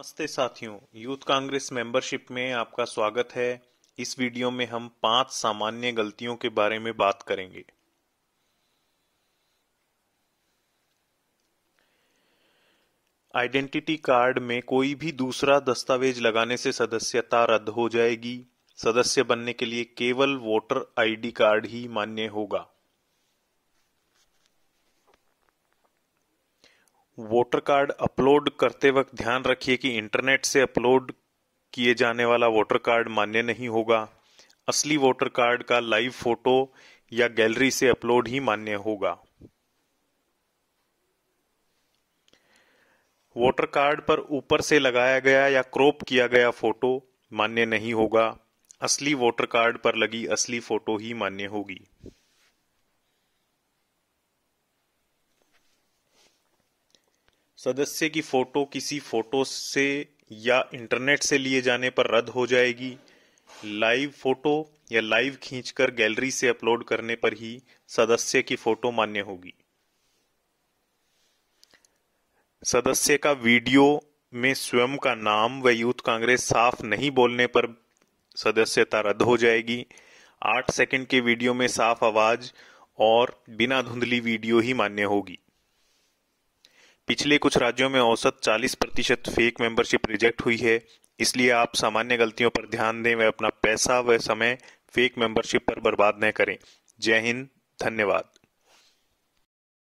नमस्ते साथियों youth Congress membership में आपका स्वागत है इस वीडियो में हम पांच सामान्य गलतियों के बारे में बात करेंगे आइडेंटिटी कार्ड में कोई भी दूसरा दस्तावेज लगाने से सदस्यता रद्द हो जाएगी सदस्य बनने के लिए केवल वोटर आईडी कार्ड ही मान्य होगा वोटर कार्ड अपलोड करते वक्त ध्यान रखिए कि इंटरनेट से अपलोड किए जाने वाला वोटर कार्ड मान्य नहीं होगा असली वोटर कार्ड का लाइव फोटो या गैलरी से अपलोड ही मान्य होगा वोटर कार्ड पर ऊपर से लगाया गया या क्रॉप किया गया फोटो मान्य नहीं होगा असली वोटर कार्ड पर लगी असली फोटो ही मान्य होगी सदस्य की फोटो किसी फोटो से या इंटरनेट से लिए जाने पर रद्द हो जाएगी लाइव फोटो या लाइव खींचकर गैलरी से अपलोड करने पर ही सदस्य की फोटो मान्य होगी सदस्य का वीडियो में स्वयं का नाम व यूथ कांग्रेस साफ नहीं बोलने पर सदस्यता रद्द हो जाएगी आठ सेकंड के वीडियो में साफ आवाज और बिना धुंधली वीडियो ही मान्य होगी पिछले कुछ राज्यों में औसत 40 प्रतिशत फेक मेंबरशिप रिजेक्ट हुई है इसलिए आप सामान्य गलतियों पर ध्यान दें व अपना पैसा व समय फेक मेंबरशिप पर बर्बाद न करें जय हिंद धन्यवाद